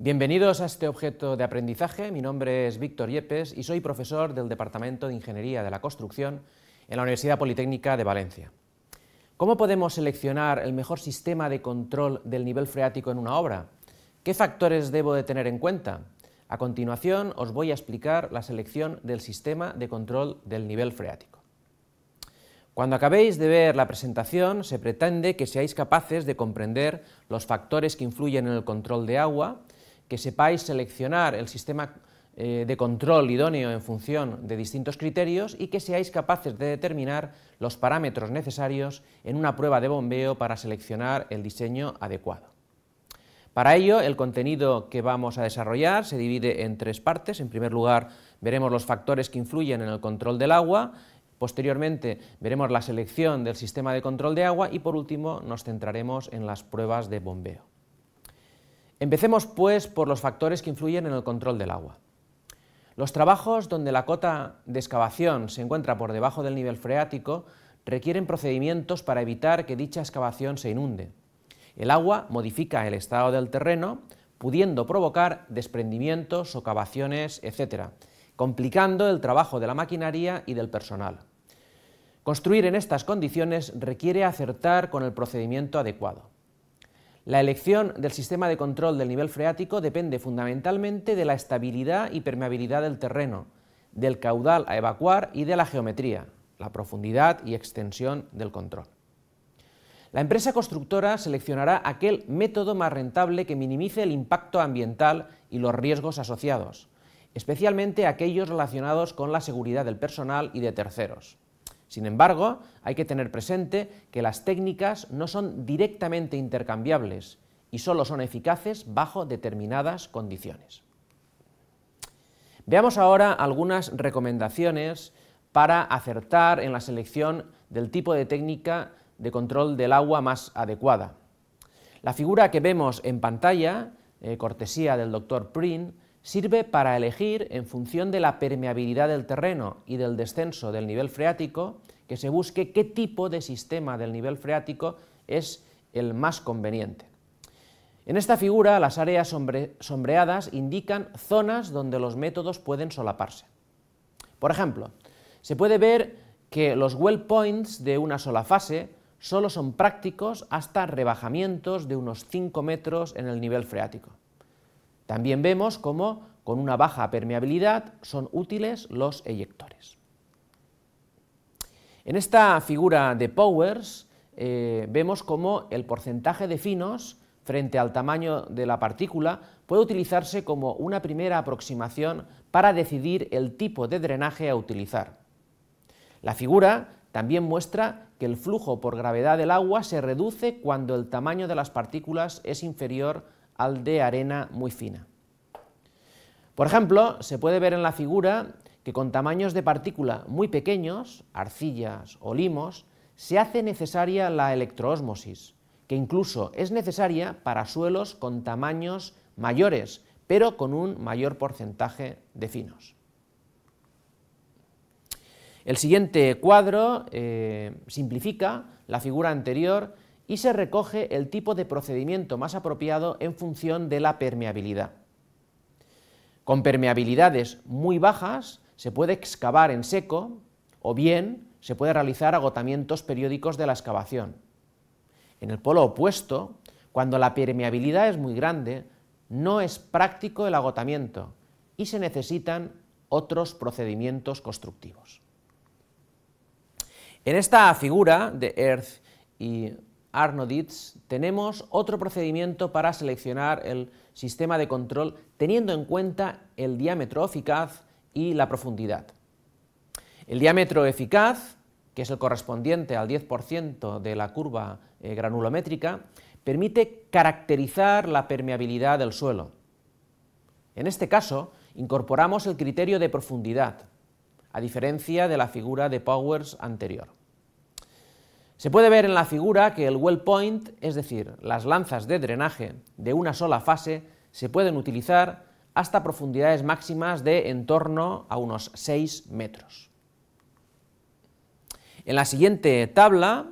Bienvenidos a este objeto de aprendizaje. Mi nombre es Víctor Yepes y soy profesor del Departamento de Ingeniería de la Construcción en la Universidad Politécnica de Valencia. ¿Cómo podemos seleccionar el mejor sistema de control del nivel freático en una obra? ¿Qué factores debo de tener en cuenta? A continuación os voy a explicar la selección del sistema de control del nivel freático. Cuando acabéis de ver la presentación, se pretende que seáis capaces de comprender los factores que influyen en el control de agua, que sepáis seleccionar el sistema eh, de control idóneo en función de distintos criterios y que seáis capaces de determinar los parámetros necesarios en una prueba de bombeo para seleccionar el diseño adecuado. Para ello, el contenido que vamos a desarrollar se divide en tres partes. En primer lugar, veremos los factores que influyen en el control del agua. Posteriormente, veremos la selección del sistema de control de agua y, por último, nos centraremos en las pruebas de bombeo. Empecemos, pues, por los factores que influyen en el control del agua. Los trabajos donde la cota de excavación se encuentra por debajo del nivel freático requieren procedimientos para evitar que dicha excavación se inunde. El agua modifica el estado del terreno, pudiendo provocar desprendimientos, socavaciones, etc., complicando el trabajo de la maquinaria y del personal. Construir en estas condiciones requiere acertar con el procedimiento adecuado. La elección del sistema de control del nivel freático depende fundamentalmente de la estabilidad y permeabilidad del terreno, del caudal a evacuar y de la geometría, la profundidad y extensión del control. La empresa constructora seleccionará aquel método más rentable que minimice el impacto ambiental y los riesgos asociados, especialmente aquellos relacionados con la seguridad del personal y de terceros. Sin embargo, hay que tener presente que las técnicas no son directamente intercambiables y solo son eficaces bajo determinadas condiciones. Veamos ahora algunas recomendaciones para acertar en la selección del tipo de técnica de control del agua más adecuada. La figura que vemos en pantalla, eh, cortesía del doctor Prin, sirve para elegir, en función de la permeabilidad del terreno y del descenso del nivel freático, que se busque qué tipo de sistema del nivel freático es el más conveniente. En esta figura, las áreas sombreadas indican zonas donde los métodos pueden solaparse. Por ejemplo, se puede ver que los well points de una sola fase solo son prácticos hasta rebajamientos de unos 5 metros en el nivel freático. También vemos cómo con una baja permeabilidad son útiles los eyectores. En esta figura de Powers eh, vemos cómo el porcentaje de finos frente al tamaño de la partícula puede utilizarse como una primera aproximación para decidir el tipo de drenaje a utilizar. La figura también muestra que el flujo por gravedad del agua se reduce cuando el tamaño de las partículas es inferior al de arena muy fina. Por ejemplo, se puede ver en la figura que con tamaños de partícula muy pequeños, arcillas o limos, se hace necesaria la electroosmosis, que incluso es necesaria para suelos con tamaños mayores, pero con un mayor porcentaje de finos. El siguiente cuadro eh, simplifica la figura anterior y se recoge el tipo de procedimiento más apropiado en función de la permeabilidad. Con permeabilidades muy bajas se puede excavar en seco o bien se puede realizar agotamientos periódicos de la excavación. En el polo opuesto, cuando la permeabilidad es muy grande, no es práctico el agotamiento y se necesitan otros procedimientos constructivos. En esta figura de Earth y ArnoDits tenemos otro procedimiento para seleccionar el sistema de control teniendo en cuenta el diámetro eficaz y la profundidad. El diámetro eficaz, que es el correspondiente al 10% de la curva eh, granulométrica, permite caracterizar la permeabilidad del suelo. En este caso, incorporamos el criterio de profundidad, a diferencia de la figura de Powers anterior. Se puede ver en la figura que el well point, es decir, las lanzas de drenaje de una sola fase, se pueden utilizar hasta profundidades máximas de en torno a unos 6 metros. En la siguiente tabla,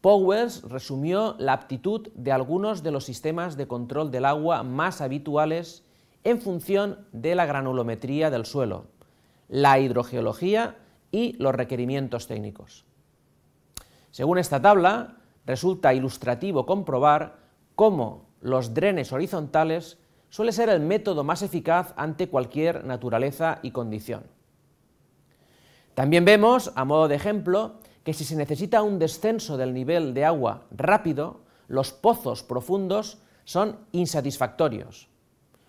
Powers resumió la aptitud de algunos de los sistemas de control del agua más habituales en función de la granulometría del suelo, la hidrogeología y los requerimientos técnicos. Según esta tabla, resulta ilustrativo comprobar cómo los drenes horizontales suele ser el método más eficaz ante cualquier naturaleza y condición. También vemos, a modo de ejemplo, que si se necesita un descenso del nivel de agua rápido, los pozos profundos son insatisfactorios.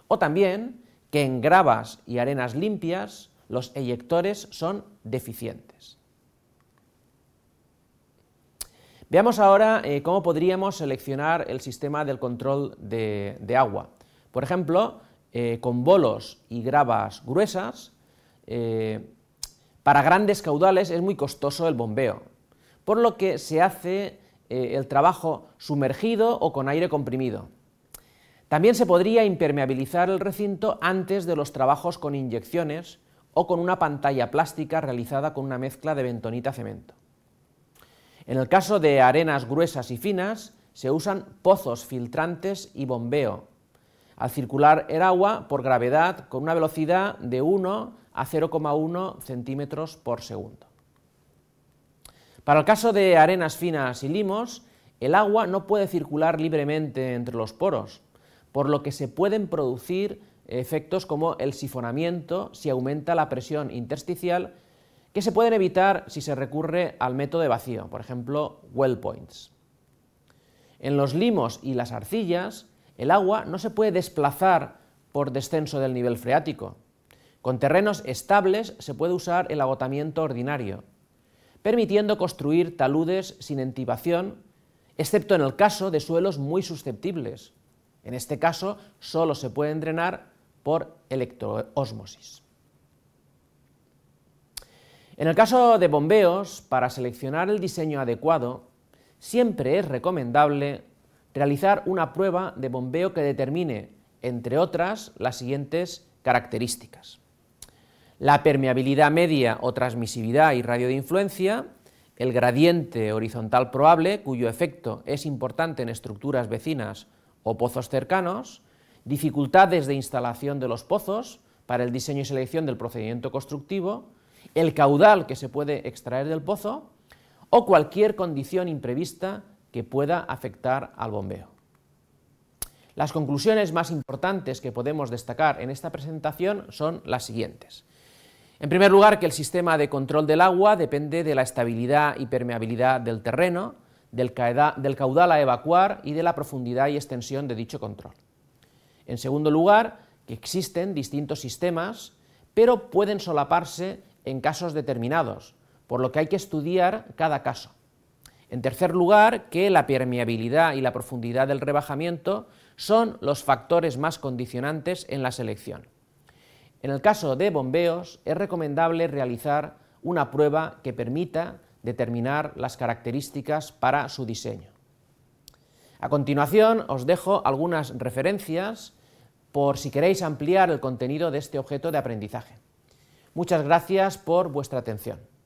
O también que en gravas y arenas limpias los eyectores son deficientes. Veamos ahora eh, cómo podríamos seleccionar el sistema del control de, agua. Por ejemplo, eh, con bolos y gravas gruesas, eh, para grandes caudales es muy costoso el bombeo, por lo que se hace el trabajo sumergido o con aire comprimido. También se podría impermeabilizar el recinto antes de los trabajos con inyecciones o con una pantalla plástica realizada con una mezcla de bentonita-cemento. En el caso de arenas gruesas y finas, se usan pozos filtrantes y bombeo, al circular el agua por gravedad con una velocidad de 1 a 0,1 centímetros por segundo. Para el caso de arenas finas y limos, el agua no puede circular libremente entre los poros, por lo que se pueden producir efectos como el sifonamiento si aumenta la presión intersticial que se pueden evitar si se recurre al método de vacío, por ejemplo, well points. En los limos y las arcillas, el agua no se puede desplazar por descenso del nivel freático. Con terrenos estables se puede usar el agotamiento ordinario, permitiendo construir taludes sin entibación, excepto en el caso de suelos muy susceptibles. En este caso, solo se puede drenar por electroosmosis. En el caso de bombeos, para seleccionar el diseño adecuado, siempre es recomendable realizar una prueba de bombeo que determine, entre otras, las siguientes características. La permeabilidad media o transmisividad y radio de influencia, el gradiente horizontal probable, cuyo efecto es importante en estructuras vecinas o pozos cercanos, dificultades de instalación de los pozos para el diseño y selección del procedimiento constructivo, el caudal que se puede extraer del pozo o cualquier condición imprevista que pueda afectar al bombeo. Las conclusiones más importantes que podemos destacar en esta presentación son las siguientes. En primer lugar, que el sistema de control del agua depende de la estabilidad y permeabilidad del terreno, del, caudal a evacuar y de la profundidad y extensión de dicho control. En segundo lugar, que existen distintos sistemas, pero pueden solaparse en casos determinados, por lo que hay que estudiar cada caso. En tercer lugar, que la permeabilidad y la profundidad del rebajamiento son los factores más condicionantes en la selección. En el caso de bombeos, es recomendable realizar una prueba que permita determinar las características para su diseño. A continuación, os dejo algunas referencias por si queréis ampliar el contenido de este objeto de aprendizaje. Muchas gracias por vuestra atención.